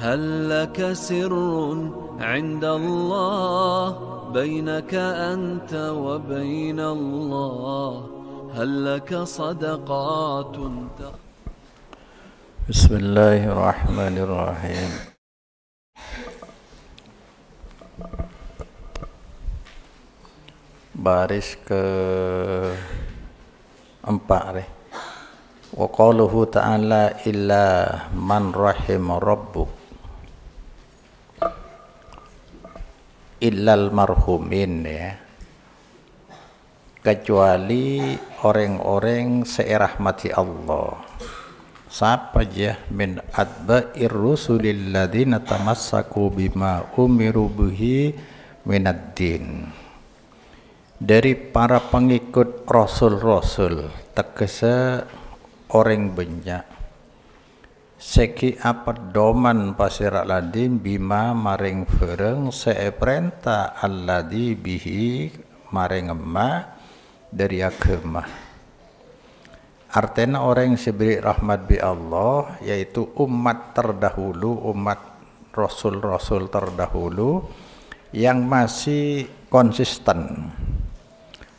هل لك سر عند الله بينك أنت وبين الله هل لك صدقات بسم الله الرحمن الرحيم baris ke empat ni. Wa qaluhu ta'ala illa man rahim rabbuk illal marhumin ya kecuali orang-orang seirahmati Allah siapa aja min adba'ir rusulil ladina tamassaku bima umiru bihi minaddin dari para pengikut rasul-rasul tegese orang banyak seki doman pasira ladin bima maring fereng seeprenta alladi bihi maring ema dari agama artinya orang yang diberi rahmat bi Allah yaitu umat terdahulu umat rasul-rasul terdahulu yang masih konsisten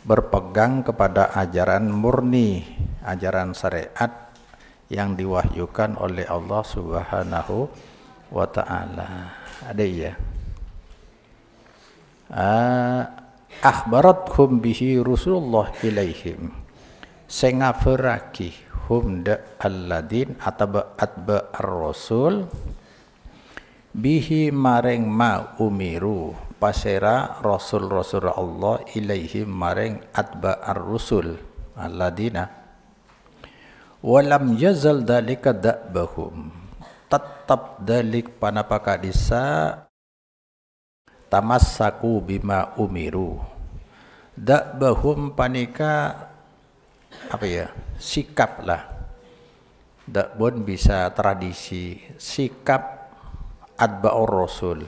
berpegang kepada ajaran murni ajaran syariat yang diwahyukan oleh Allah Subhanahu wa taala. Ada ya. Uh, akhbarathum bihi Rasulullah ilaihim. hum humda alladin atau atba ar-rasul bihi mareng ma umiru pasera rasul rasul Allah ilaihim mareng atba ar-rusul alladina walam yazal dalika da'bahum tetap dalik panapaka panapakadisa tamassaku bima umiru da'bahum panika apa ya sikap lah dakbon bisa tradisi sikap adba'ur rasul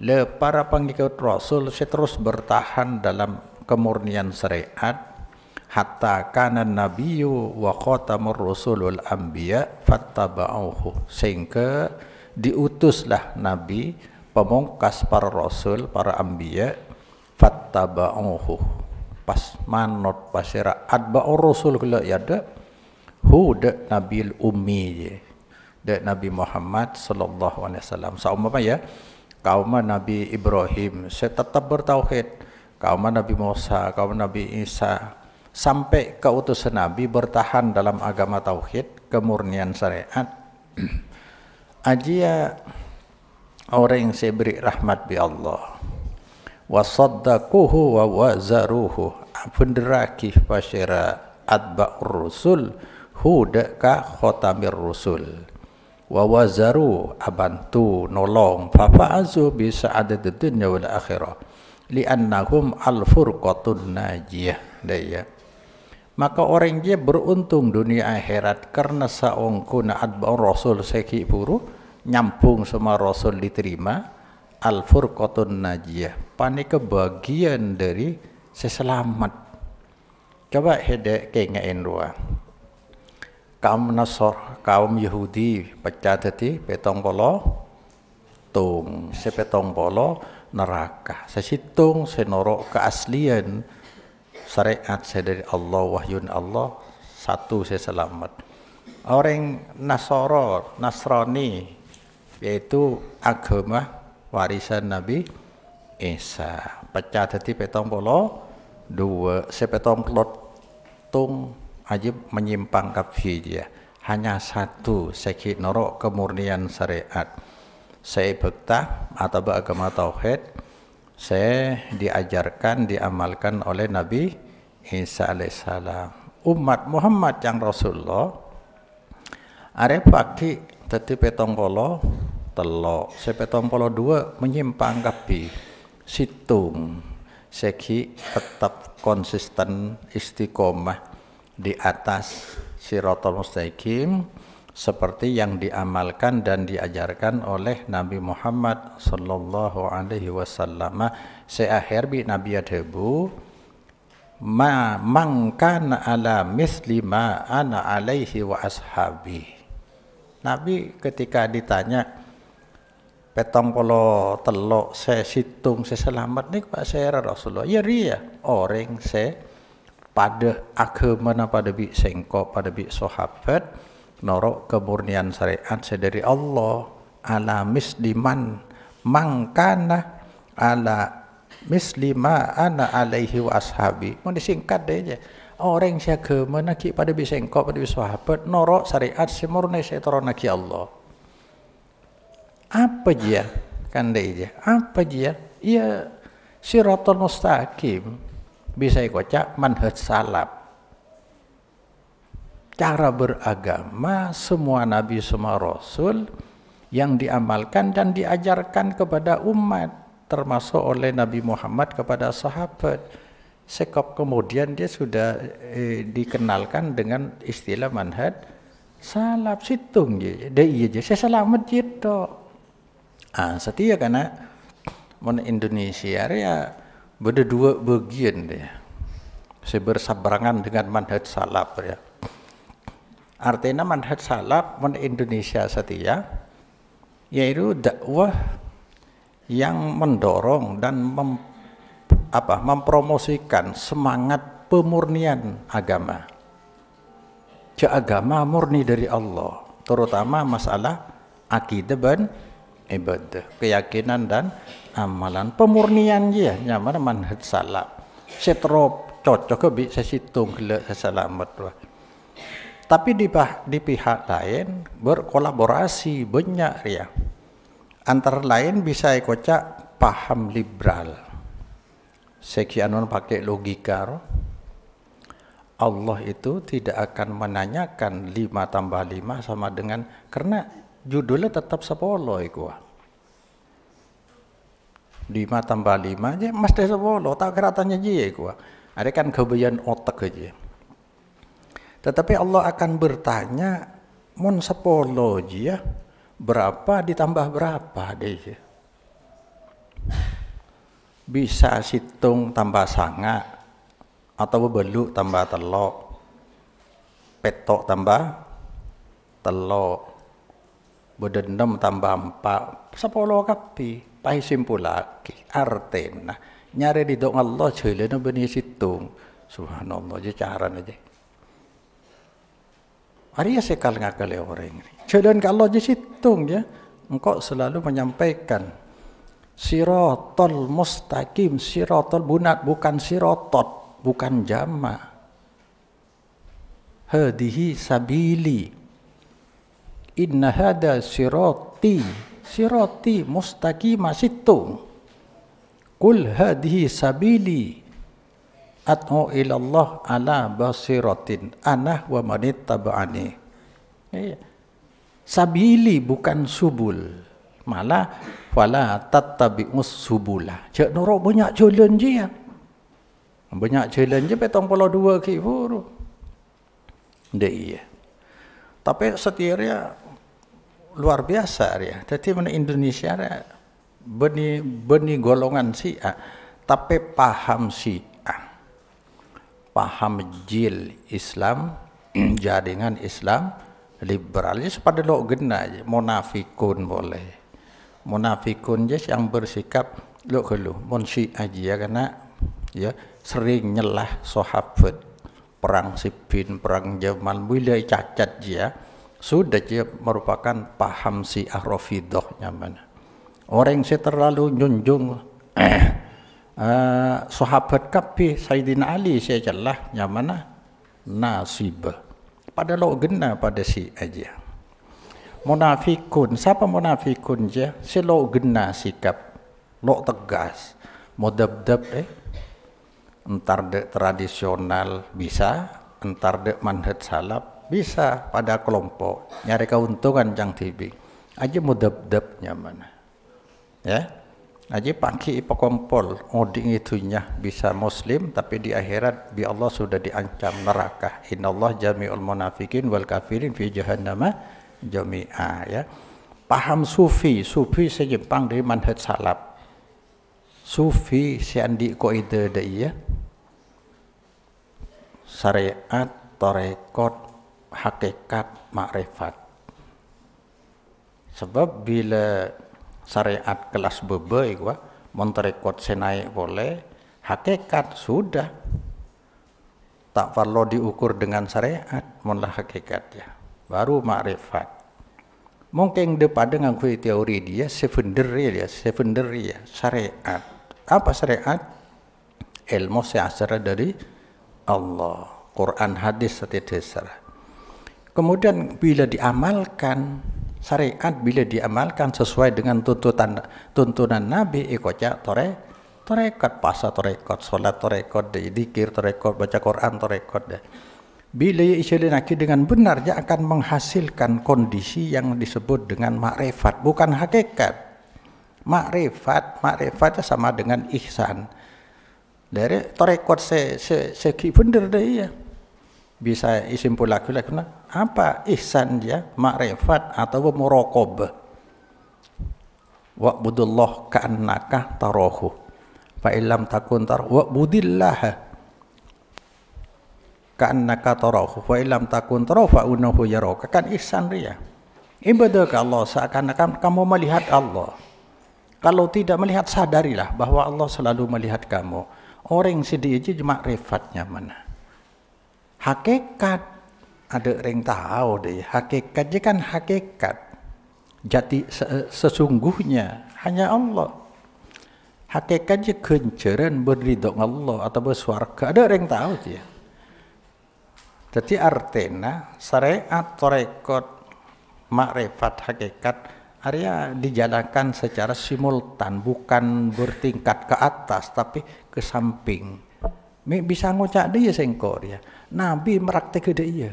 le para pengikut rasul terus bertahan dalam kemurnian syariat hatta kana nabiyyu wa khatamur rusulul anbiya fattaba'uhu sehingga diutuslah nabi pemungkas para rasul para anbiya fattaba'uhu pas manot pasira adba'ur rusul kula ya de hu de nabil ummi je de nabi Muhammad sallallahu alaihi wasallam saumpama ya kaum nabi Ibrahim saya tetap bertauhid kaum nabi Musa kaum nabi Isa sampai keutusan Nabi bertahan dalam agama tauhid, kemurnian syariat. Ajia ya, orang yang saya beri rahmat bi Allah. Wasaddaquhu wa wazaruhu fundraki fasyira atba'ur rusul huda ka khotamir rusul wa wazaru abantu nolong fa fa'azu bi sa'adatid dunya wal akhirah li'annahum al furqatun najiyah daya maka orang dia beruntung dunia akhirat karena saongkuna bang rasul seki buru nyampung semua rasul diterima al furqatun najiyah panik kebagian dari seselamat coba hede kengain ruang kaum Nasor, kaum Yahudi pecah tadi petong polo tung sepetong polo neraka sesitung senorok keaslian syariat saya dari Allah wahyun Allah satu saya selamat orang Nasoro Nasrani yaitu agama warisan Nabi Isa pecah dadi petong polo dua sepetong pelot tung aja menyimpang kafir hanya satu sekit norok kemurnian syariat saya bekta atau agama tauhid saya diajarkan diamalkan oleh Nabi Isa alaihissalam umat Muhammad yang Rasulullah arep pagi tadi petong polo telo sepetong polo dua menyimpang kapi situng seki tetap konsisten istiqomah di atas sirotol mustaqim seperti yang diamalkan dan diajarkan oleh Nabi Muhammad sallallahu alaihi wasallam seakhir bi Nabi Adhebu ma mangkana ala misli ma ana alaihi wa ashabi Nabi ketika ditanya petong polo telok saya situng saya selamat nih pak saya Rasulullah ya ria ya. orang saya pada agama pada bi sengkok pada bi sahabat norok kemurnian syariat dari Allah ala misliman mangkana ala mislima ana alaihi wa ashabi mau disingkat deh aja orang saya kemana ki pada bisa engkau pada bisa sahabat norok syariat semurni saya naki Allah apa dia ya? kan deh aja apa dia ya? iya siratul mustaqim bisa ikut cak manhaj salaf cara beragama semua nabi semua rasul yang diamalkan dan diajarkan kepada umat termasuk oleh Nabi Muhammad kepada sahabat sekop kemudian dia sudah eh, dikenalkan dengan istilah manhaj salaf situng je dia iya je saya selamat je ah setia karena mon Indonesia ya berdua bagian dia saya bersabarangan dengan manhaj salaf ya Artinya manhaj salaf men Indonesia setia yaitu dakwah yang mendorong dan mem, apa, mempromosikan semangat pemurnian agama. Ja agama murni dari Allah, terutama masalah akidah dan ibadah, keyakinan dan amalan. Pemurnian ya, nyaman manhaj salaf. Setrop cocok ke bisa situng sesalamat. Wah. Tapi di, di pihak lain berkolaborasi banyak ya. Antara lain bisa kocak paham liberal. Sekianon pakai logika. Allah itu tidak akan menanyakan 5 tambah 5 sama dengan karena judulnya tetap 10 iku. 5 tambah 5 aja mesti 10 tak keratannya je iku. Ada kan kebayaan otak aja. Tetapi Allah akan bertanya, mon sepologi ya, berapa ditambah berapa deh. Ya? Bisa situng tambah sanga, atau beluk tambah telok, petok tambah telok, bedendam tambah empat, sepuluh kapi, pai simpulaki, artena. Nyari di dong Allah, jelena benih situng. Subhanallah, je cara aja. Arya sekal ngakal orang ini. Cedon kalau hitung ya, engkau selalu menyampaikan sirotol mustaqim, sirotol bunat, bukan sirotot, bukan jama. Hadihi sabili. Inna hada siroti, siroti mustaqim situng. Kul hadihi sabili atau ilallah ala basiratin ana wa manit taba'ani. Iya. Sabili bukan subul. Malah wala tattabi'us subula. Cek norok banyak jalan je ya. Banyak jalan je petang pola dua ki furu. Dek iya. Tapi setiarnya luar biasa ya. Jadi mana Indonesia ya beni beni golongan si A, tapi paham si paham jil Islam jaringan Islam liberal jadi pada lo gena munafikun boleh munafikun jadi yang bersikap lo kelu munsi aja ya, karena ya sering nyelah sahabat perang sipin perang jaman bila cacat dia ya, sudah dia merupakan paham si ahrofidohnya mana orang yang terlalu junjung uh, sahabat kapi Sayyidina Ali saya celah yang mana nasib pada lo gena pada si aja munafikun siapa munafikun je si lo gena sikap lo tegas modab-dab eh entar de tradisional bisa entar de manhaj salap bisa pada kelompok nyari keuntungan yang TV aja mudab-dab nyaman ya Aji pangki ipokompol ngudi itunya bisa muslim tapi di akhirat bi Allah sudah diancam neraka. Innallah jami'ul munafikin wal kafirin fi jahannama jami'a ya. Paham sufi, sufi sejimpang dari manhaj salaf. Sufi siandi koide dai iya. Syariat, tarekat, hakikat, makrifat. Sebab bila syariat kelas bebe iku menterekot senai boleh hakikat sudah tak perlu diukur dengan syariat munlah hakikat ya baru makrifat mungkin depan dengan ngangkui teori dia secondary ya secondary ya syariat apa syariat ilmu seasara dari Allah Quran hadis setiap dasar kemudian bila diamalkan syariat bila diamalkan sesuai dengan tuntutan tuntunan Nabi ikutnya tore torekot puasa torekot sholat torekot dikir torekot baca Quran torekot bila dijalani dengan benar dia akan menghasilkan kondisi yang disebut dengan makrifat bukan hakikat makrifat makrifat sama dengan ihsan dari torekot se, se, segi benar deh ya bisa isim pulaku lakuna apa ihsan dia makrifat atau muraqabah wa'budullah ka'annaka tarohu, fa illam takun tar wa'budillah ka'annaka tarohu, fa illam takun tarahu fa unahu yaraka kan ihsan dia ibadah ke Allah seakan-akan kamu melihat Allah kalau tidak melihat sadarilah bahwa Allah selalu melihat kamu orang sedih itu makrifatnya mana hakikat ada ring tahu deh hakikat je kan hakikat jati sesungguhnya hanya Allah hakikat je kenceran berridho Allah atau bersuarga ada ring tahu dia ya. jadi artena syariat torekot makrifat hakikat Arya dijalankan secara simultan bukan bertingkat ke atas tapi ke samping bisa ngocak dia sengkor ya Nabi meraktek ide iya.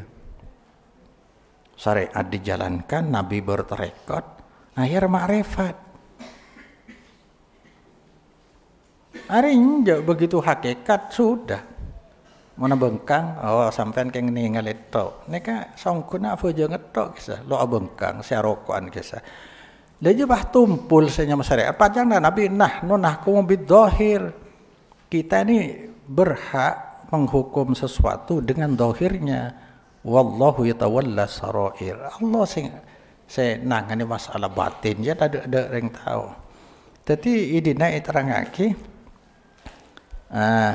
Syariat dijalankan, Nabi berterekot, akhir makrifat. Hari injak begitu hakikat sudah. Mana bengkang, oh sampean kayak ninggal itu. Neka songkuna apa aja ngetok kisah. Lo bengkang, saya rokokan kisah. Lalu bah tumpul senyum syariat. Panjang Nabi nah, nunah kumu bidohir. Kita ini berhak menghukum sesuatu dengan dohirnya wallahu yatawalla sarair Allah sing saya nangani masalah batin ya ada ada yang tahu jadi ini naik terangaki ah, eh,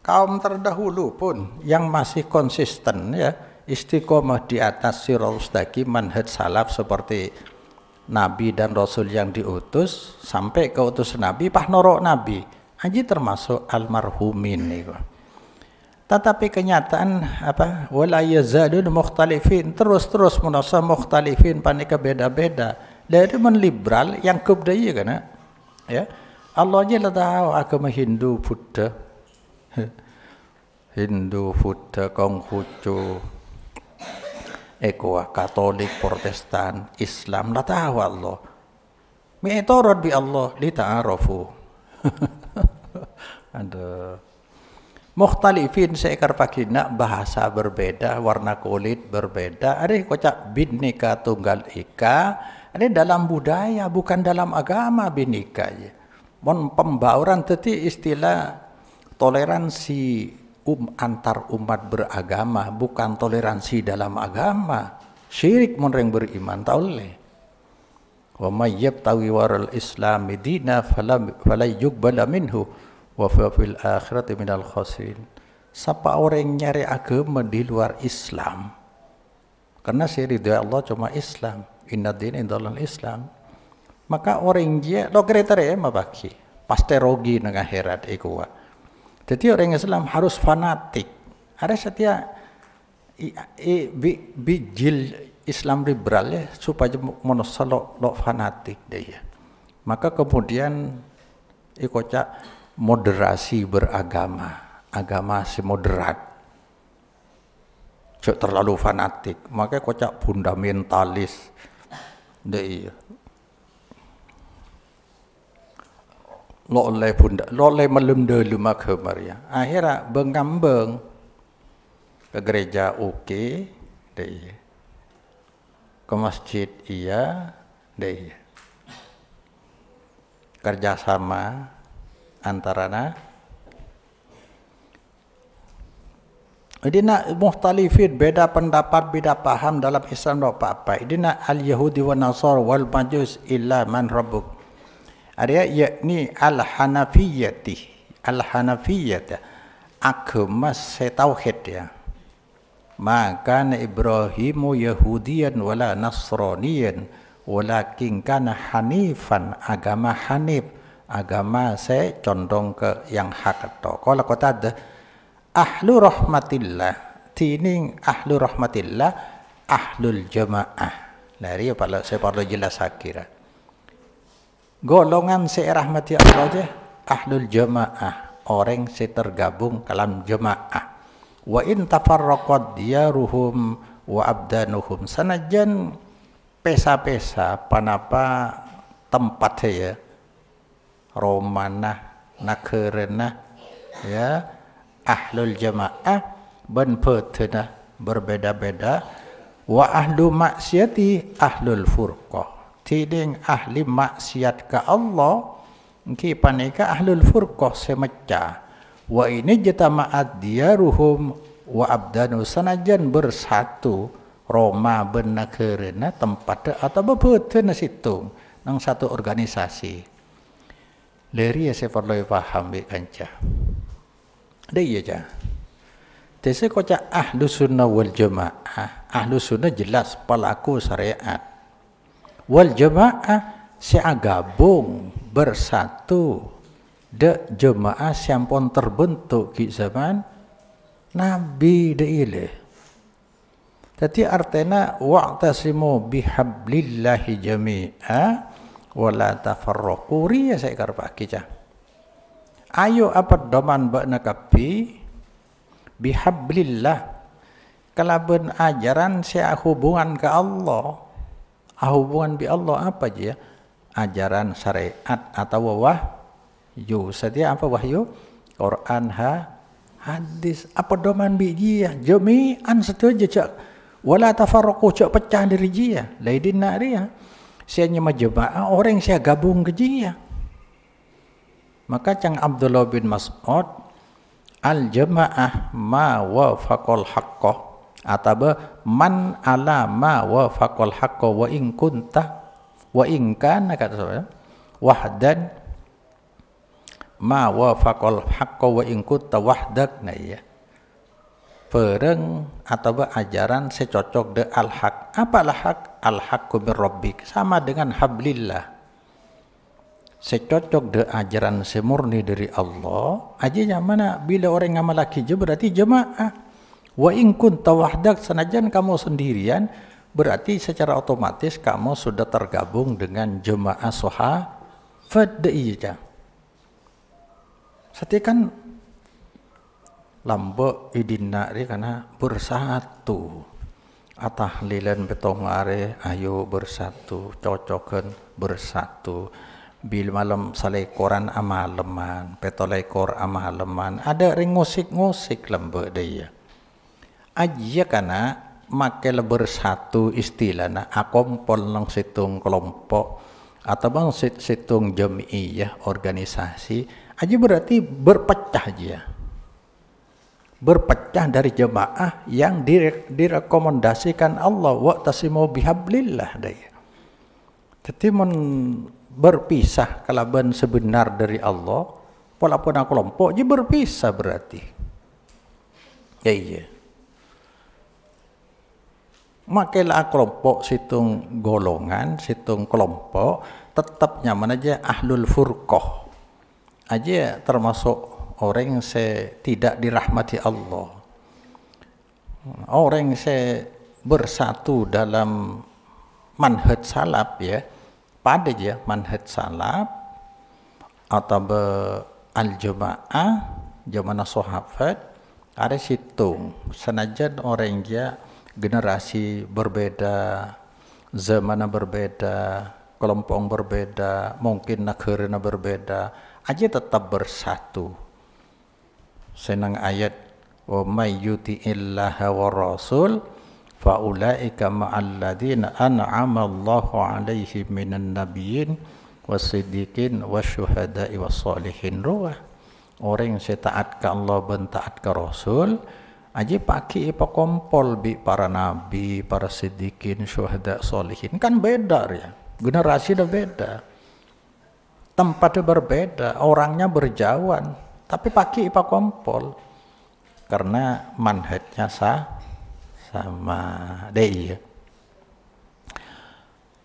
kaum terdahulu pun yang masih konsisten ya istiqomah di atas sirul mustaqim manhaj salaf seperti nabi dan rasul yang diutus sampai keutusan nabi pah norok nabi Haji termasuk almarhumin niku. Tetapi kenyataan apa? Wala yazadun mukhtalifin terus-terus menasa mukhtalifin panika beda-beda. Dari men liberal yang kebudayaan. Ya. Allah je tahu agama Hindu Buddha. Hindu, Buddha, Konghucu, Ekoa, Katolik, Protestan, Islam, lah tahu Allah. Mi'torot bi Allah, li Ada mukhtalifin seekor pagina bahasa berbeda, warna kulit berbeda. Ada kocak binika tunggal ika. Ini dalam budaya bukan dalam agama binika ya. Mon pembauran tadi istilah toleransi um antar umat beragama bukan toleransi dalam agama syirik monreng beriman leh. wa may yabtaghi waral islam dina falam falay yuqbala minhu wa fil akhirati minal Khosirin. siapa orang yang nyari agama di luar Islam karena si ridha Allah cuma Islam inna din indalal Islam maka orang dia lo kriteria ma bagi Pasti rogi nang akhirat iku jadi orang Islam harus fanatik ada setia i, bijil Islam liberal ya supaya manusia lo, lo fanatik ya. maka kemudian iko cak moderasi beragama, agama moderat, Cok terlalu fanatik, makanya kocak fundamentalis. Dei. Iya. Lo oleh bunda, lo oleh melemde lima kemaria. Ya. Akhirnya bengkambeng ke gereja oke, okay, dei. Iya. Ke masjid iya, dei. Iya. Kerjasama, antarana Idina muhtalifin beda pendapat beda paham dalam Islam dua apa apa. nak al Yahudi wa Nasar wal Majus illa man rabbuk. Ada yakni al Hanafiyyati. Al Hanafiyyati agama setauhid ya. Maka Ibrahimu Yahudian wala Nasraniyan walakin kana Hanifan agama Hanif. agama saya condong ke yang hak atau kalau kata ada ahlu rahmatillah tining ahlu rahmatillah ahlul jamaah dari kalau iya, saya perlu jelas kira golongan saya rahmati Allah aja ahlul jamaah orang saya tergabung dalam jamaah wa in tafarraqat diyaruhum wa abdanuhum sanajan pesa-pesa panapa tempat ya romanah nakerenah ya ahlul jamaah benpetena berbeda-beda wa ahlu maksiati ahlul furqah tiding ahli maksiat ke Allah ki panika ahlul furqah semecah wa ini dia ruhum wa abdanu sanajan bersatu Roma benakerena tempat atau bebeutena situng nang satu organisasi L'erie ya, perlu paham bi kanca. iya aja. Tese kocak ahlu sunnah wal jamaah. Ahlu sunnah jelas pelaku syariat. Wal jamaah sia gabung bersatu de jemaah siampon terbentuk di zaman Nabi de ile Tadi artena wa'tasimu bihablillahi jami'a wala tafarraqu riya saya karpa cah ayo apa doman bakna kapi bihablillah kalaben ajaran saya hubungan ke Allah ah, hubungan bi Allah apa aja ya? ajaran syariat atau wahyu Setia apa wahyu Quran ha hadis apa doman bi ya? Jami an setuju cak wala tafarraqu cak pecah dari dia ya? laidin nak ya? saya nyema jemaah ah, orang saya gabung ke dia maka cang Abdullah bin Mas'ud al jemaah ma wafaqal hakko ataba man ala ma wafaqal hakko wa in kunta wa ingkan, kana kata saya wahdan ma wafaqal hakko wa in kunta wahdak nah iya pereng atau ajaran secocok de al-haq. apalah hak Al-haqqu rabbik. Sama dengan hablillah. Secocok de ajaran semurni dari Allah. Aja mana bila orang malaki je berarti jemaah. Wa in kunta sanajan kamu sendirian berarti secara otomatis kamu sudah tergabung dengan jemaah soha fadda kan? lambo idinna ri karena bersatu atah lilan betong are ayo bersatu cocokan bersatu bil malam salekoran amaleman petolekor amaleman ada ring ngosik-ngosik lembe daya aja karena make bersatu nah akompol nang situng kelompok atau bang situng iya organisasi aja berarti berpecah aja berpecah dari jemaah yang direkomendasikan Allah waqtasimu bihablillah daya. Jadi berpisah kalaban sebenar dari Allah, pola aku kelompok jadi berpisah berarti. Ya iya. Makilah kelompok situng golongan, situng kelompok tetap nyaman aja ahlul furqah. Aja termasuk orang se tidak dirahmati Allah orang se bersatu dalam manhaj salaf ya pada ya manhaj salaf atau be al jamaah zaman sahabat ada situng senajan orang dia generasi berbeda zaman berbeda kelompok berbeda mungkin negara berbeda aja tetap bersatu senang ayat wa may yuti'illaha wa rasul fa ulaika ma'alladina an'ama Allahu 'alaihim minan nabiyyin wasiddiqin wasyuhada'i wassalihin ruwah orang yang taat ke Allah ben taat ke Rasul aja paki ipa kompol bi para nabi para sidikin syuhada solihin kan beda ya generasi udah beda tempatnya berbeda orangnya berjauhan tapi pagi IPA Kompol karena manhajnya sah sama DI ya.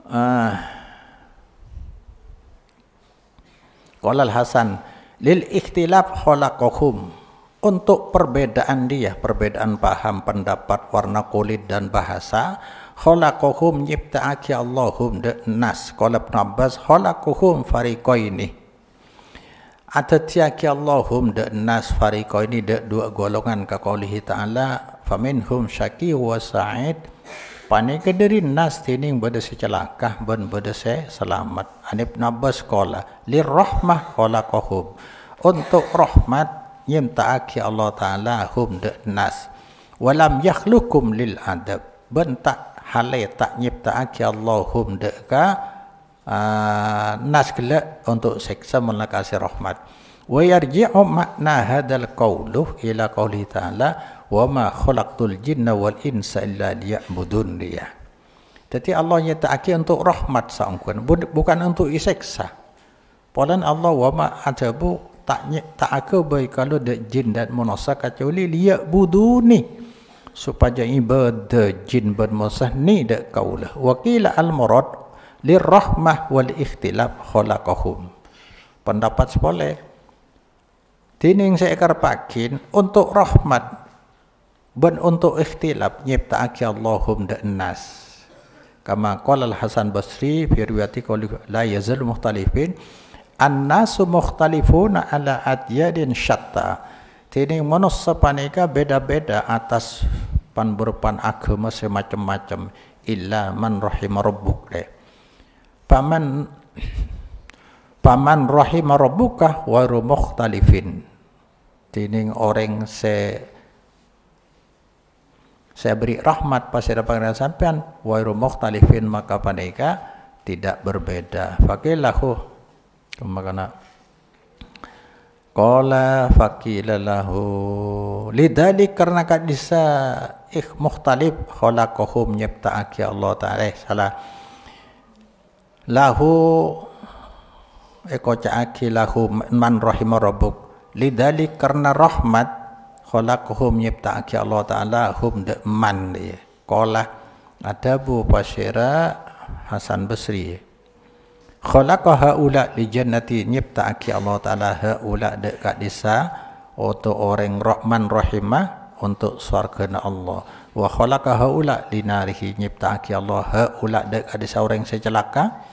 Uh, Qala Hasan lil ikhtilaf kholaqahum untuk perbedaan dia, perbedaan paham, pendapat, warna kulit dan bahasa, nyipta aki Allahum de nas. Qala Ibnu Abbas kholaqahum fariqaini Atatia ki Allahum dek nas fariqo ini dek dua golongan ka qaulih ta'ala faminhum syaki wa sa'id pani kedari nas tining bada secelakah ben bada se selamat anib nabba sekolah li rahmah khalaqahum untuk rahmat nyimta ki Allah ta'ala hum dek nas walam yakhlukum lil adab ben tak halai tak nyipta ki Allahum de ka Ah, nas kelak untuk seksa menakasi rahmat. Wa yarji'u makna hadal qawluh ila qawli ta'ala wa ma khulaqtul jinna wal insa illa liya'budun dia. Jadi Allah yang ta'aki untuk rahmat sa'ungkun. Bukan untuk iseksa. Polan Allah wa ma tak tak ta baik kalau da jin dan manusia kecuali liya'buduni. Supaya ibadah jin bermusah ni dek qawluh. Wa qila al-murad lirrahmah wal ikhtilaf khalaqahum pendapat sepoleh dining seekar pakin untuk rahmat ben untuk ikhtilaf nyiptaake Allahum da nas kama qala al Hasan Basri fi riwayati la yazal mukhtalifin muhtalifun mukhtalifuna ala adyadin syatta tini manusia panika beda-beda atas pan berpan agama semacam-macam illa man rahimah rabbuk deh paman paman rahim rabbuka wa Talifin, tining orang se saya beri rahmat ada pangeran sampean wa Talifin maka paneka tidak berbeda fakilahu kemakana Qala faqila lahu lidalik karena kadisa ikh mukhtalif khalaqahum nyiptaake Allah taala salah lahu ekoca aki lahu man rahim rabbuk lidali karena rahmat khalaqhum nyipta aki Allah taala hum de man dia ada bu basyira Hasan Basri khalaqa haula li jannati nyipta aki Allah taala haula de kat desa atau orang rahman rahimah untuk surga na Allah wa khalaqa haula li narihi nyipta aki Allah haula de kat desa orang sejelaka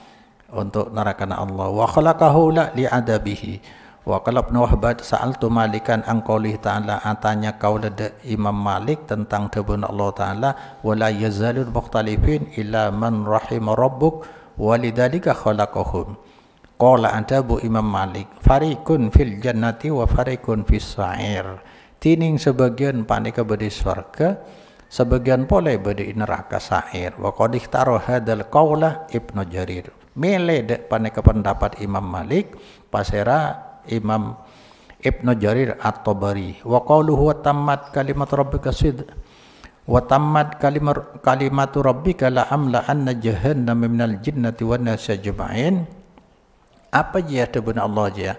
untuk neraka Allah wa khalaqahu la li'adabihi wa qala ibn wahbad sa'altu malikan an qouli ta'ala atanya qaul imam malik tentang tabun Allah ta'ala wa la yazalul mukhtalifin illa man rahim rabbuk wa lidzalika khalaqahum qala antabu imam malik farikun fil jannati wa farikun fis sa'ir tining sebagian panika bedi surga sebagian pole bedi neraka sa'ir wa qad ikhtaro hadal qawla ibnu jarir mele dek pendapat Imam Malik pasera Imam Ibnu Jarir At-Tabari wa qawluhu wa tammat kalimat rabbika sid wa tammat kalimar, kalimatu rabbika la amla anna jahannam minal jinnati wan nas ajma'in apa dia ya tebun Allah dia ya?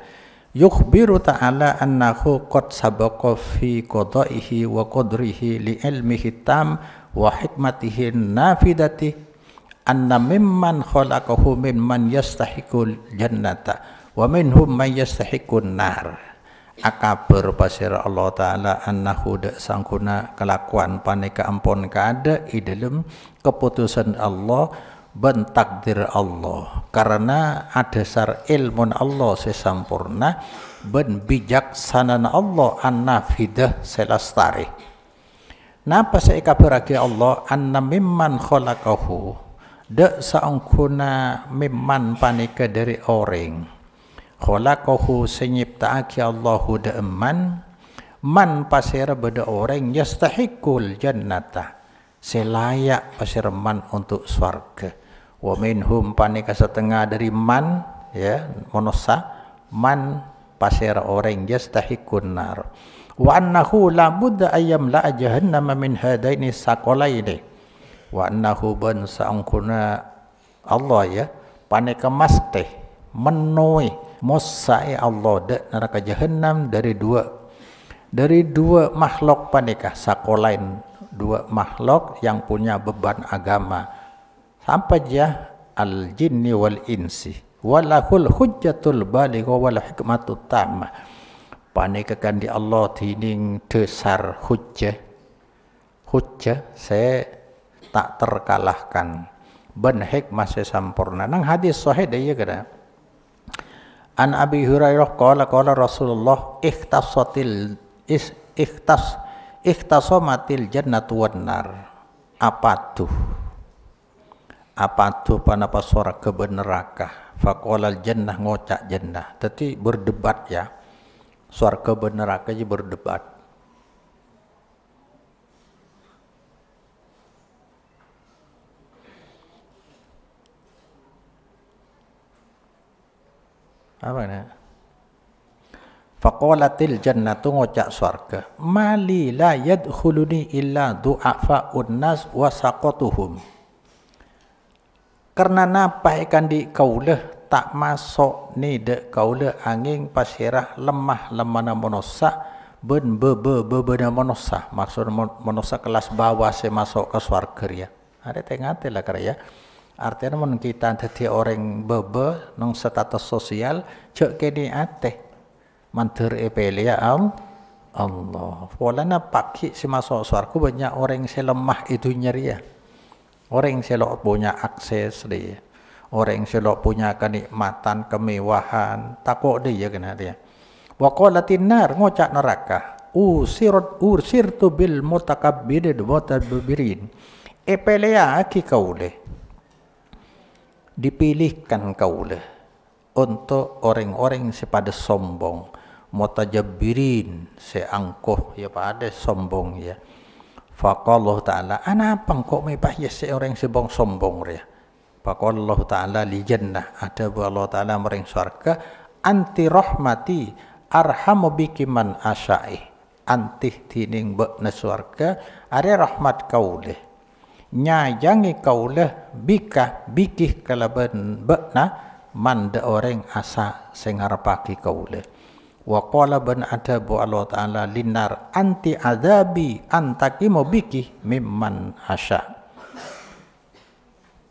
yukhbiru ta'ala annahu qad sabaqa fi qada'ihi wa qadrihi li ilmihi tam wa hikmatihi nafidati anna mimman khalaqahu mimman yastahiqul jannata wa minhum man yastahiqun nar akabur pasir Allah taala annahu da sangkuna kelakuan paneka ampun kada i dalam keputusan Allah ben takdir Allah karena ada sar ilmun Allah sesampurna ben bijaksanaan Allah an selastari napa saya kabarake Allah anna mimman khalaqahu dak saungkuna mimman panika dari orang khalaqahu senyiptaake Allahu da eman man pasira beda orang yastahikul jannata selayak pasira man untuk swarga wa minhum panika setengah dari man ya monosa man pasira orang yastahikun nar wa annahu la budda ayam la jahannama min hadaini sakolaini Wa'annahu ban sa'angkuna Allah ya. Pane kemas teh. Menoi. Musai Allah. Dek neraka jahanam dari dua. Dari dua makhluk panikah sakolain. Dua makhluk yang punya beban agama. Sampai ya al jinni wal insi. Walahul hujjatul baligh wal hikmatu tamah. Panikah kan di Allah tining tesar hujjah hujjah saya tak terkalahkan ban hikmah sesampurna nang hadis sahih dia kada An Abi Hurairah qala qala Rasulullah ikhtasatil is ikhtas ikhtasamatil jannatu wan nar apa tuh apa tuh panapa surga beneraka faqala jannah ngocak jannah tadi berdebat ya surga beneraka je ya berdebat apa ini faqalatil jannatu ngocak swarga mali la yadkhuluni illa du'afa unnas wa saqatuhum karena napai di kaulah tak masuk ni de kaulah angin pasirah lemah lemana monosa ben be be be bena monosa maksud monosa kelas bawah se masuk ke swarga ya ada tengah lah karya Artinya mun kita dadi orang bebe nang status sosial jek kene ateh. Mandur epele ya am Allah. Polana pagi si masuk suarku banyak orang selemah lemah itu ya Orang yang punya akses dia. Ya. Orang yang punya kenikmatan, kemewahan. Takut dia ya, kena dia. wakola tinar nar ngocak neraka. Usirat ursirtu bil mutakabbidin wa tadbirin. Epelea ki kauleh dipilihkan kaulah untuk orang-orang sepada sombong mutajabirin seangkuh ya pada sombong ya faqallahu ta'ala anapa kok mepah ya seorang sebong sombong ya faqallahu ta'ala li jannah ada Allah ta'ala mereng surga anti rahmati arhamu biki man asyai anti tining bekna surga ada rahmat kauleh nya yangi kau le bika bikih kalaben bekna mand orang asa sengar pagi kau le wa qala ban ada bu Allah taala linar anti adabi antaki mo biki mimman asha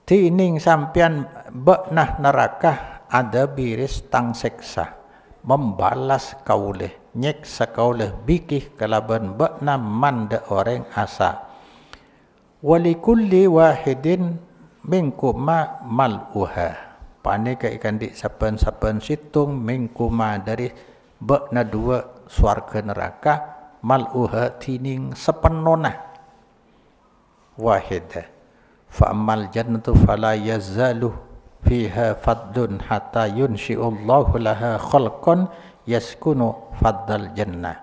tining sampean benah neraka ada biris tang seksa membalas kau le nyek sa kau le biki kalaben bekna mand orang asa walikulli wahidin mingkuma mal'uha pane ka ikan di sapan-sapan situng mingkuma dari bekna dua suarga neraka mal'uha tining sepenona wahida fa amal jannatu fala yazalu fiha fadlun hatta yunshi'ullahu laha khalqan yaskunu faddal jannah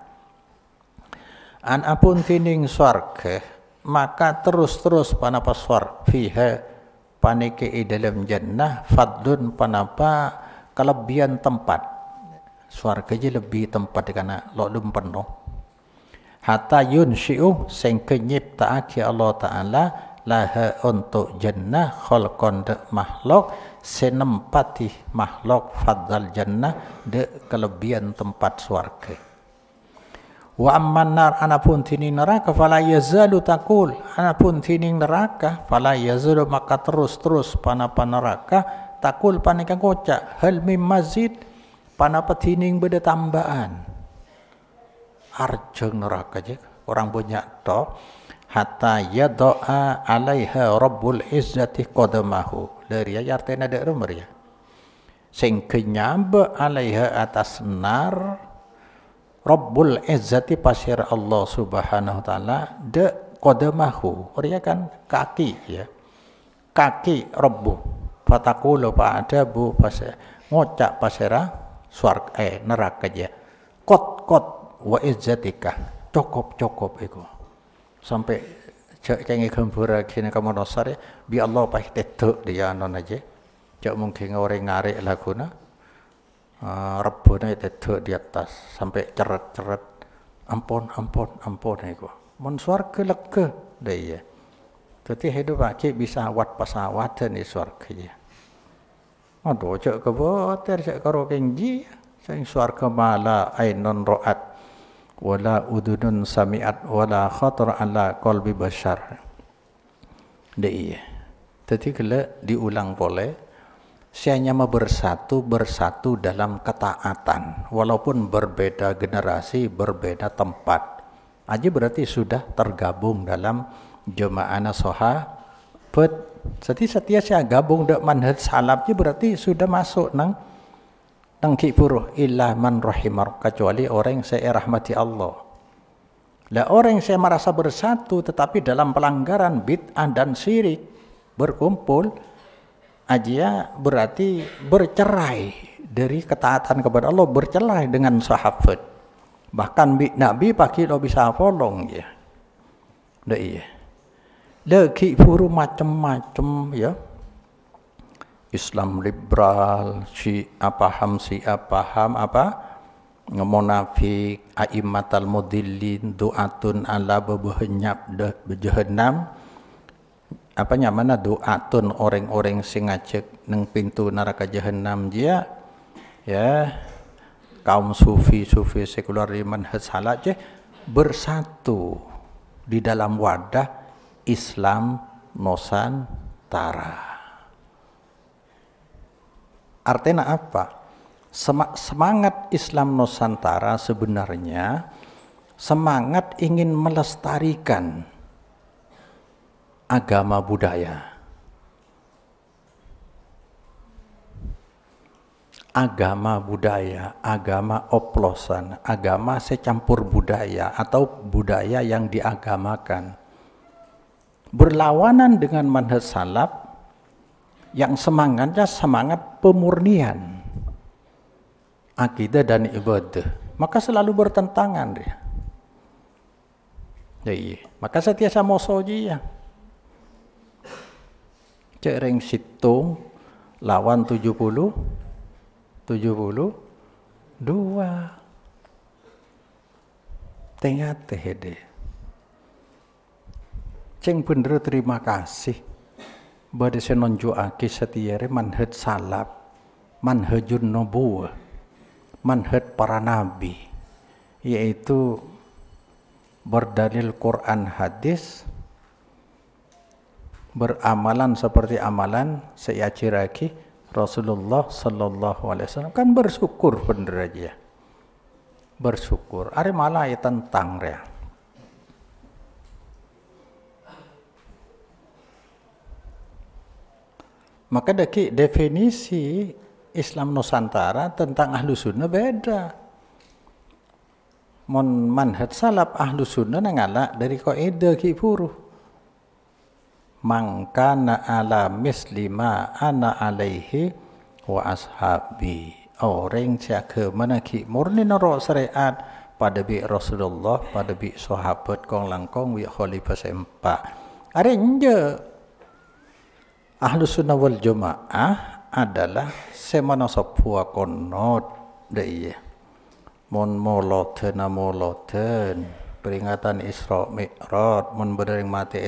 an apun tining suarga maka terus-terus panapaswar fiha paniki dalam jannah fadlun panapa kelebihan tempat swarga je lebih tempat karena lo penuh hatta shiu sing kenyiptaake Allah taala laha untuk jannah khalqon de makhluk senempati makhluk fadal jannah de kelebihan tempat swarga Wa amman nar anapun tining neraka fala yazalu takul anapun tining neraka fala yazalu maka terus-terus panapa neraka takul panika kocak hal mim mazid panapa tining beda tambahan arjeng neraka je orang punya to hatta doa alaiha rabbul izzati qadamahu dari ya artinya ada rumah ya sing kenyamba alaiha atas nar Rabbul Izzati pasir Allah subhanahu wa ta'ala de kodamahu artinya kan kaki ya kaki Rabbu ada bu pasir ngocak pasera suar eh neraka ya kot kot wa izzatika cukup cukup itu sampai cek kengi kembura kini kamu nasar ya bi Allah pasti tetuk dia non aja cek mungkin orang ngarik laguna uh, rebone diduk di atas sampai ceret-ceret ampun ampun ampun niku mun swarga lega daya jadi hidup aki bisa wat pasawat ni swarga ya Aduh, cek kebuter, cek karo kengji, sing swarga mala ainun ro'at, wala udunun sami'at, wala khatar ala kolbi bashar. deh iya. Tadi kala diulang boleh, mau bersatu, bersatu dalam ketaatan, walaupun berbeda generasi, berbeda tempat. Aja berarti sudah tergabung dalam jemaah nasoha. But setia setia saya gabung dek manhaj salafnya berarti sudah masuk nang nang kipuruh ilah man rahimar kecuali orang yang saya rahmati Allah. Lah orang yang saya merasa bersatu tetapi dalam pelanggaran bid'ah dan syirik berkumpul Ajia berarti bercerai dari ketaatan kepada Allah, bercerai dengan sahabat. Bahkan Nabi pakai lo bisa folong ya. Dah iya. Lagi furu macem-macem ya. Islam liberal, si apa ham, si apa ham, apa ngemonafik, aimat al mudillin, duatun ala bebehenyap bejahenam, apa nyamana doatun orang-orang sing ngajak neng pintu neraka jahanam dia ya kaum sufi sufi sekular di manhaj je bersatu di dalam wadah Islam Nusantara artinya apa semangat Islam Nusantara sebenarnya semangat ingin melestarikan agama budaya. Agama budaya, agama oplosan, agama secampur budaya atau budaya yang diagamakan. Berlawanan dengan manhaj salaf yang semangatnya semangat pemurnian akidah dan ibadah. Maka selalu bertentangan dia. Jadi, ya iya, Maka setiasa mosoji ya cek ring situ lawan 70 70 dua tengah tehede ceng bener terima kasih bade senonjoake setiare manhaj salaf manhajun nubuwah manhaj para nabi yaitu berdalil Quran hadis beramalan seperti amalan seyaciraki Rasulullah sallallahu alaihi wasallam kan bersyukur bener aja bersyukur are malah ya tentang ya maka deki definisi Islam Nusantara tentang ahlu sunnah beda mon manhaj salaf ahlu sunnah nangala dari kaidah ki puruh mangkana ala mislima ana alaihi wa ashabi orang oh, siaka mana ki murni naro syariat pada bi Rasulullah pada bi sahabat kong langkong wi khalifah sempa are nje ahlu sunnah wal jamaah adalah semana sapua konot dei mon moloten amoloten peringatan Isra Mi'raj mun bering mati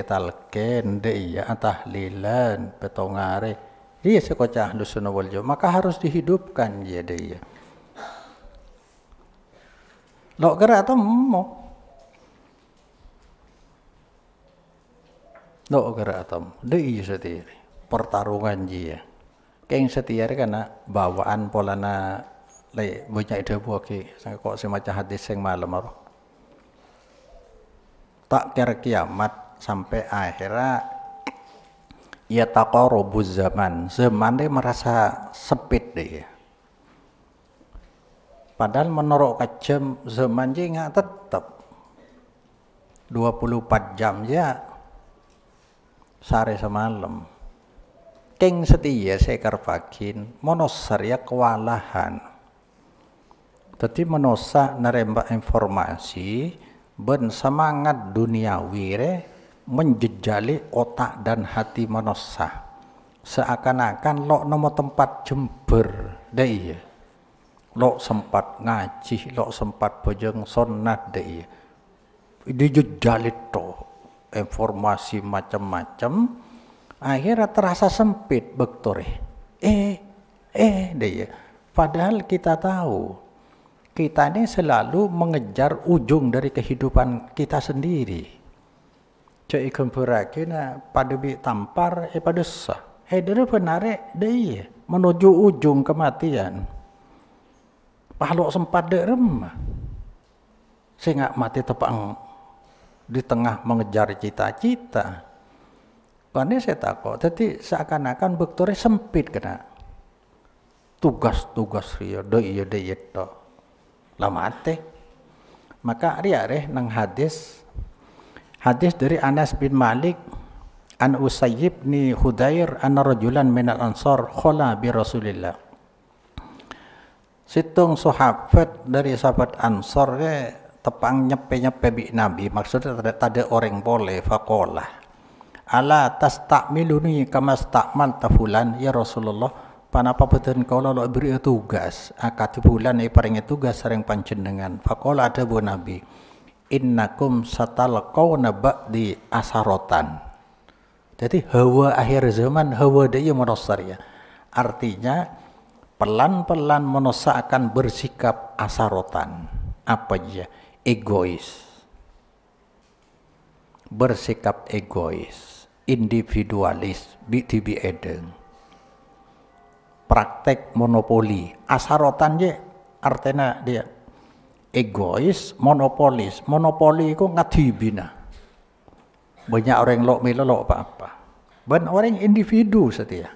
ken de iya tahlilan petongare dia sekocah ahlus sunnah wal maka harus dihidupkan ya de iya lo gerak atau mo lo gerak atau de iya setiari pertarungan jia keng setiari karena bawaan polana le banyak ide buat ki kok semacam hadis yang malam aruh tak kira kiamat sampai akhirat ya taqarubuz zaman zaman dia merasa sempit dia ya. padahal menurut kacem zaman dia nggak tetap 24 jam ya sare semalam keng setia saya pakin monosar ya kewalahan jadi menosak nerembak informasi semangat duniawi re, menjejali otak dan hati manusia seakan-akan lo nomo tempat jember deh iya lo sempat ngaji lo sempat bojeng sonat deh iya dijejali to informasi macam-macam akhirnya terasa sempit bektore eh eh deh iya padahal kita tahu kita ini selalu mengejar ujung dari kehidupan kita sendiri. Cai kempurake na pada bi tampar e pada sah. Eh dari penare deh iya. menuju ujung kematian. Pahlok sempat dek Sehingga mati tepang di tengah mengejar cita-cita. Karena saya takut, jadi seakan-akan bektornya sempit kena tugas-tugas dia, deh iya deh lamate maka ria reh nang hadis hadis dari Anas bin Malik an Usayyib ni Hudair anna rajulan minal ansar khola bi Rasulillah situng sahabat dari sahabat ansar ke tepang nyepe nyepe bi nabi maksudnya tada, ada orang boleh fakolah ala tas miluni, kama tak tafulan ya Rasulullah Panapa panapabetan kaula lo beri tugas akad bulan e paringi tugas sareng panjenengan ada bu nabi innakum nabak di asarotan jadi hawa akhir zaman hawa daya menosar ya artinya pelan-pelan menosa akan bersikap asarotan apa ya egois bersikap egois individualis bi edeng praktek monopoli. Asarotan je artena dia egois, monopolis. Monopoli itu dibina. Banyak orang lok milo lok apa-apa. Banyak orang individu setia.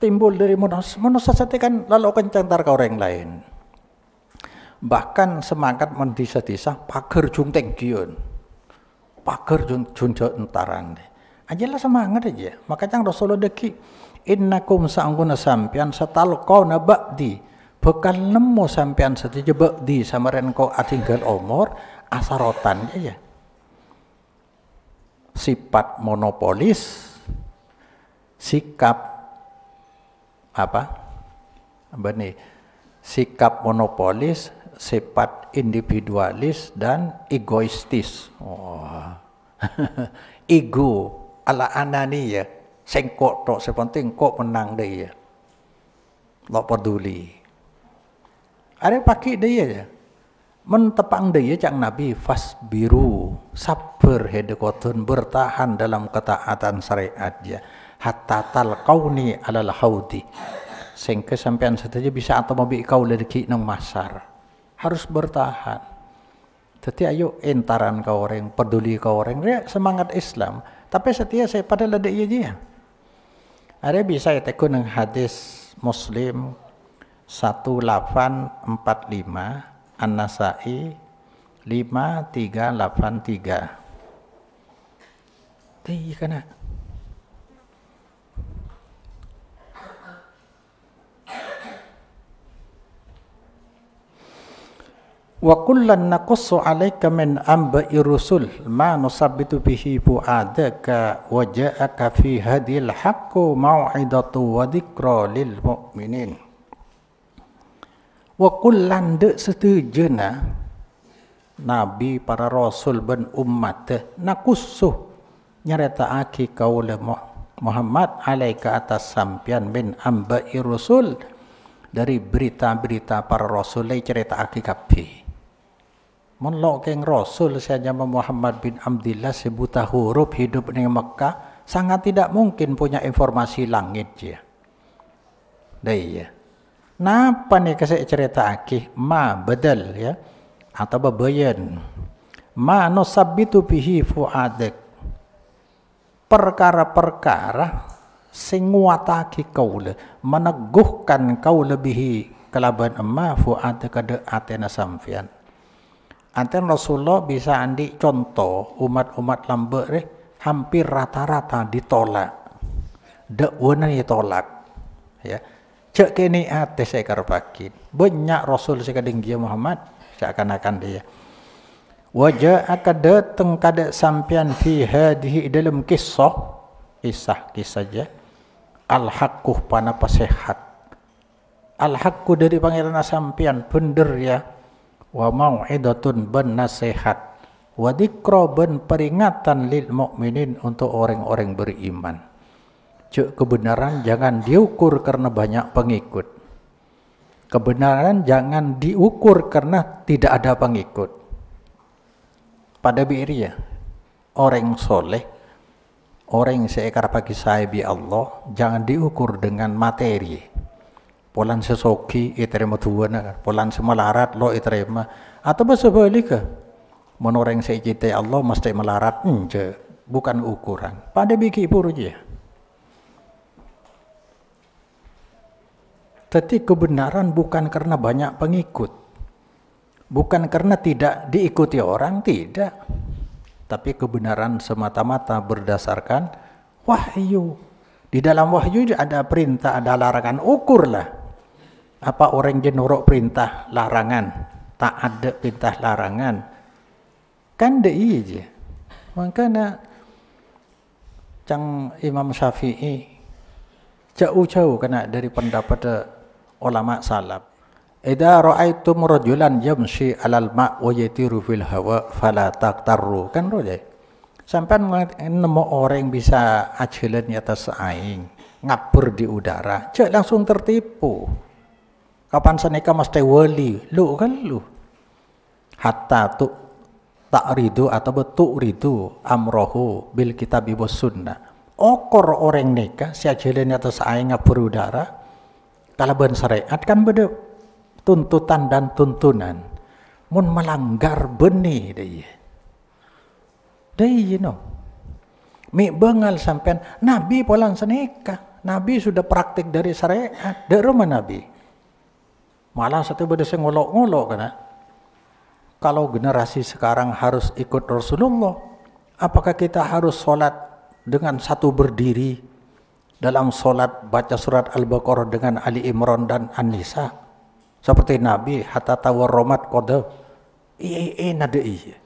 Timbul dari monos, monos sate kan lalu kencang tar ke orang lain. Bahkan semangat mendisa-disa pagar jungteng kion. Pagar jung, jung entaran deh ajalah semangat aja makanya Rasulullah deki innakum sa'angkuna sampian satalqauna ba'di bekal nemu sampian setuju ba'di sama renko atinggal omor asarotan aja sifat monopolis sikap apa nih sikap monopolis sifat individualis dan egoistis oh. ego ala anani ya sengkok tok sepenting kok menang dia ya tak peduli ada pakai dia ya, ya mentepang dia ya, cak nabi biru sabar hedekotun bertahan dalam ketaatan syariat ya hatta talqauni adalah haudi Sengke sampean saja bisa atau mau kau lelaki nang masar harus bertahan jadi ayo entaran kau orang peduli kau orang semangat Islam tapi setia saya pada ladai iya dia. Ada bisa ya tekun hadis Muslim 1845 An-Nasai 5383. Tapi karena wa kullan naqussu 'alaika min amba'i rusul ma nusabbitu bihi fu'adaka wa ja'aka fi hadhil haqqu mau'idatu wa dzikra lil mu'minin wa kullan de setujuna nabi para rasul ben ummat naqussu nyareta aki kaula Muhammad alaika atas sampian ben amba'i rusul dari berita-berita para rasul cerita aki kabeh Mun king Rasul saja Muhammad bin Abdullah sebuta huruf hidup di Mekah sangat tidak mungkin punya informasi langit ya. Dah iya. Napa nih kese cerita akih ma bedal ya atau bebayan ma no sabitu bihi fuadak perkara-perkara sing kau le meneguhkan kau bihi kelaban emma fuad kada atena sampian Anten Rasulullah bisa andi contoh umat-umat lambe deh hampir rata-rata ditolak. Dakwana ditolak. Ya. Cek kini ate saya karpakin. Banyak Rasul sekadeng dia Muhammad seakan-akan dia. Wajah akan datang kada sampian fi hadihi dalam kisah kisah kisah aja al hakuh pana sehat, al hakku dari pangeran sampian bender ya wa mau'idatun ben nasihat wa dikro ban peringatan lil mukminin untuk orang-orang beriman cuk kebenaran jangan diukur karena banyak pengikut kebenaran jangan diukur karena tidak ada pengikut pada biria ya, orang soleh orang yang seekar saya bi Allah jangan diukur dengan materi Polan sesoki iterema tuwana polan semelarat lo iterema atau sebalik menoreng sejite Allah mesti melarat enje bukan ukuran pada biki ya. tetapi kebenaran bukan karena banyak pengikut bukan karena tidak diikuti orang tidak tapi kebenaran semata-mata berdasarkan wahyu di dalam wahyu ada perintah ada larangan ukurlah apa orang je nurut perintah larangan tak ada perintah larangan kan iya je makanya cang Imam Syafi'i jauh-jauh kena dari pendapat ulama salaf Ida ra'aitum rajulan yamshi alal ma' wa yatiru fil hawa fala taqtarru kan rojai sampai nemu orang bisa ajilan atas aing ngabur di udara cek langsung tertipu Kapan seneka mesti wali? Lu kan lu. Hatta tu tak ridu atau betuk ridu amrohu bil kitab ibu sunnah. Okor orang neka si ajalannya atas aing berudara. Kalau ben syariat kan beda tuntutan dan tuntunan. Mun melanggar benih deye Dia you iya, know. Mi bengal sampean Nabi polang seneka. Nabi sudah praktik dari syariat. Dari rumah Nabi. Malah satu berdasar ngolok-ngolok kan. Kalau generasi sekarang harus ikut Rasulullah, apakah kita harus sholat dengan satu berdiri dalam sholat baca surat Al-Baqarah dengan Ali Imran dan An-Nisa? Seperti Nabi, hatta tawar romat kode, iya iya nada iya.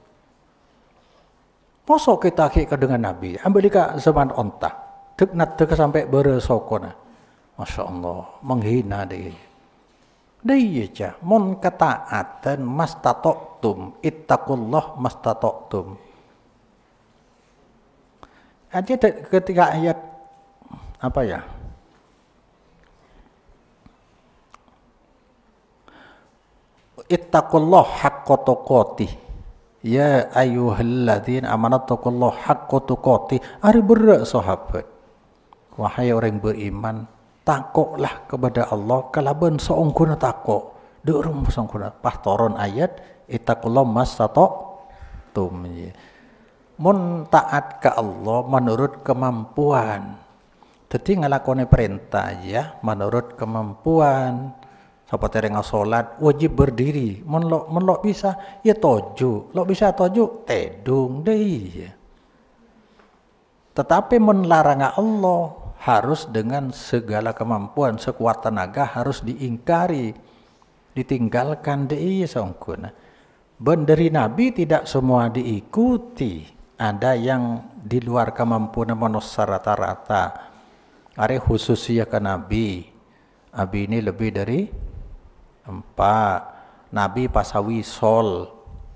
Masa kita ke dengan Nabi, ambil zaman onta, teknat teka sampai beresokona. Masya Allah, menghina dia. Dayyaja munkata'atan mastatoktum ittaqullah mastatoktum. Aja ketika ayat apa ya? Ittaqullah haqqa tuqatih. Ya ayyuhalladzina amanat taqullaha haqqa tuqatih. Ari berak sahabat. Wahai orang beriman, takoklah kepada Allah kalaban saungkuna takok durum saungkuna pahtoron ayat itakulom mas sato tum mun taat ke Allah menurut kemampuan jadi ngelakoni perintah ya menurut kemampuan seperti dengan sholat wajib berdiri mun lo, mun lo bisa ya toju lo bisa toju tedung deh iya. tetapi mun larang Allah harus dengan segala kemampuan sekuat tenaga harus diingkari ditinggalkan di songkuna benderi nabi tidak semua diikuti ada yang di luar kemampuan manusia rata-rata are khususnya ke nabi nabi ini lebih dari empat nabi pasawi sol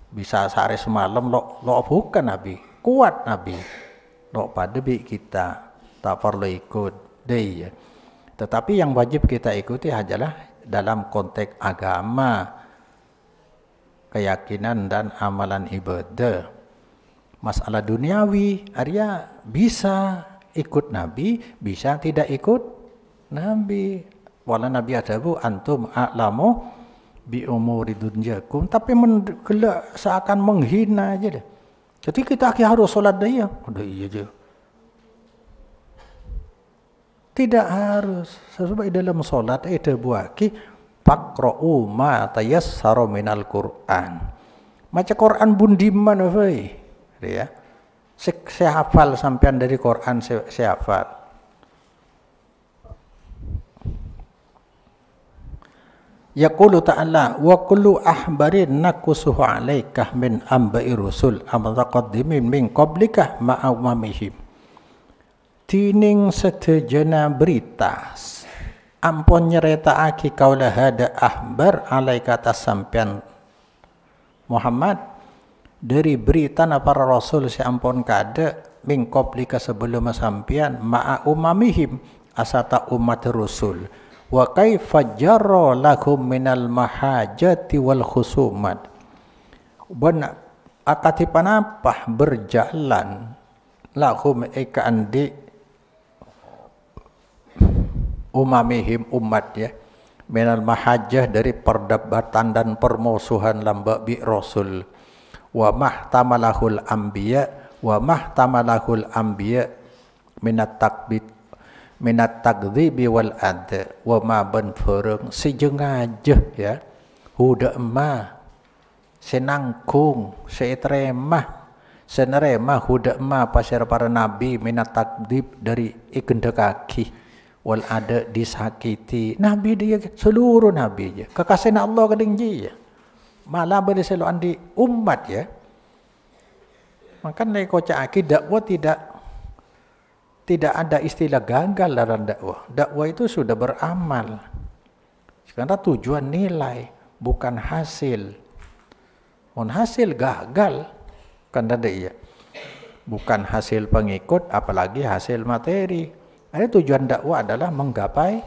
bisa sehari semalam lo lo bukan nabi kuat nabi lo pada kita tak perlu ikut deh iya. tetapi yang wajib kita ikuti hanyalah dalam konteks agama keyakinan dan amalan ibadah masalah duniawi Arya bisa ikut Nabi bisa tidak ikut Nabi wala Nabi ada bu, antum a'lamu bi umuri dunyakum tapi men, seakan menghina aja deh. Jadi kita akhir harus solat dia. Udah iya aja. Tidak harus. sesuai dalam solat itu buaki pakro ma tayassara minal Qur'an. Maca Quran bundiman mana wei. Gitu ya. Saya hafal sampean dari Quran saya hafal. Yaqulu ta'ala wa kullu ahbarin nakusuhu alaikah min amba'i rusul am taqaddimin min qablikah ma'a tining setejena berita ampun nyereta aki kaulah hada ahbar alai kata sampean Muhammad dari berita na para rasul si ampun kade mingkop lika sebelum sampean ma'a umamihim asata umat rasul wa kaifa jarra lahum minal mahajati wal khusumat ben akati panapah berjalan lahum eka andik umamihim umatnya minal mahajjah dari perdebatan dan permusuhan lamba bi rasul wa mahtamalahul anbiya wa mahtamalahul anbiya minat takbit minat takdzibi wal ad wa ma ban feureng sijeng aja ya huda ma senangkung setremah senerema huda ma pasir para nabi minat takdib dari ikendekaki kaki wal ada disakiti nabi dia seluruh nabi je kekasih Allah kadang je ya. malah beri seluan di umat ya maka naik kocak akidah dakwah tidak tidak ada istilah gagal dalam dakwah dakwah itu sudah beramal karena tujuan nilai bukan hasil Mun hasil gagal kan ada iya. Bukan hasil pengikut apalagi hasil materi. Ada tujuan dakwah adalah menggapai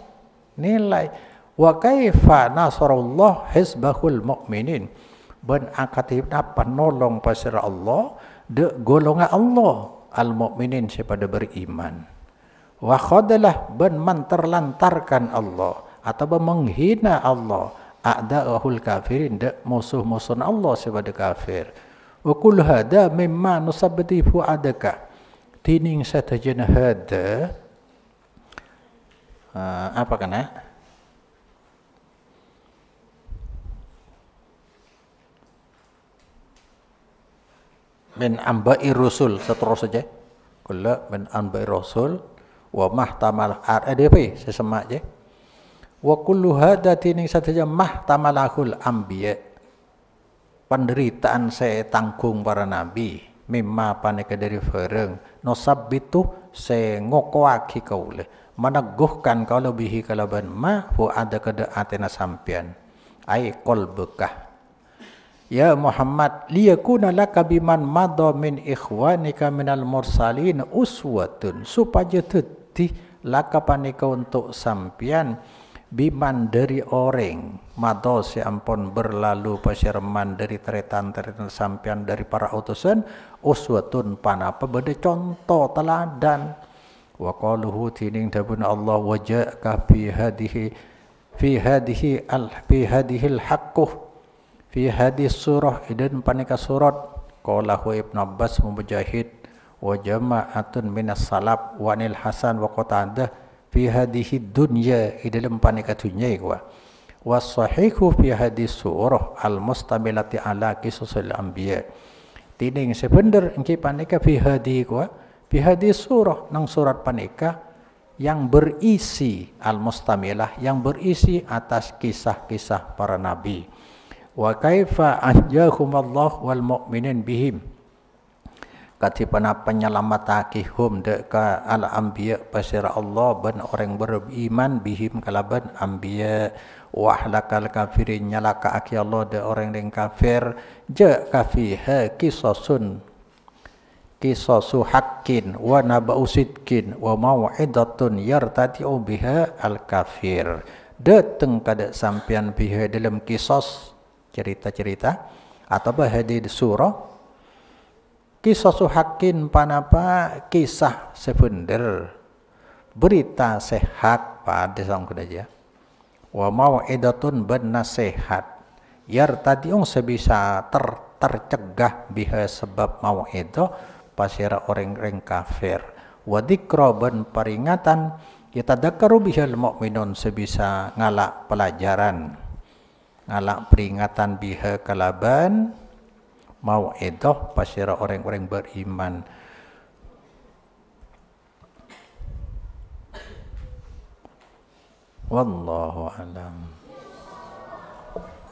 nilai. Wa kaifa nasarallah hizbahul mu'minin. Ben akatina penolong pasir Allah de golongan Allah al mu'minin kepada beriman. Wa khadalah ben menterlantarkan Allah atau menghina Allah a'da'ahul kafirin dak musuh-musuh Allah sebagai kafir. Wa kul hada mimma nusabbiti fu'adaka. Tining satajana hada Eh, apa kana eh? min amba'i rusul seterus saja kula min amba'i rusul wa mahtamal RDP eh, ya? sesema je wa kullu hadati ning sateja mahtamalahul anbiya penderitaan saya tanggung para nabi mimma paneka dari fereng itu saya ngokoaki le meneguhkan kalau bihi kalaban ma fu ada kada atena sampian ai qalbukah Ya Muhammad liyakuna laka biman madha min ikhwanika minal mursalin uswatun supaya teti laka panika untuk sampian biman dari orang madha si ampun berlalu pasirman dari teretan-teretan sampian dari para utusan uswatun panapa beda contoh teladan وقاله تنين تبون الله وجاءك في هذه في هذه في هذه الحق في هذه السورة إذن بانك سورة قاله ابن عباس مجاهد وجماعة من الصلاب وان الحسن وقت في هذه الدنيا إذن بانك الدنيا إيوة. والصحيح في هذه السورة المستملة على قصص الأنبياء تينين سبندر انكي بانك في هذه إيوة. bihadi surah nang surat panikah yang berisi al-mustamilah yang berisi atas kisah-kisah para nabi wa kaifa Allah wal mu'minin bihim katipana penyelamatakihum deka al anbiya pasir Allah ben orang beriman bihim kalaban anbiya wa ahlakal kafirin nyalaka aki Allah de orang yang kafir ja kafiha kisosun qisasu haqqin wa naba'u sidqin wa mau'idatun yartati'u biha al-kafir datang kada sampian biha dalam kisos cerita-cerita atau bahadi surah kisah suhakin panapa kisah sebender berita sehat pada sang kudaja wa mau'idatun ben nasihat yartati'u sebisa ter tercegah biha sebab mau'idah pasera orang-orang kafir wa dzikroban peringatan yatadzakkaru bihal mu'minun sebisa ngalak pelajaran ngalak peringatan biha kalaban mau edoh pasira orang-orang beriman wallahu alam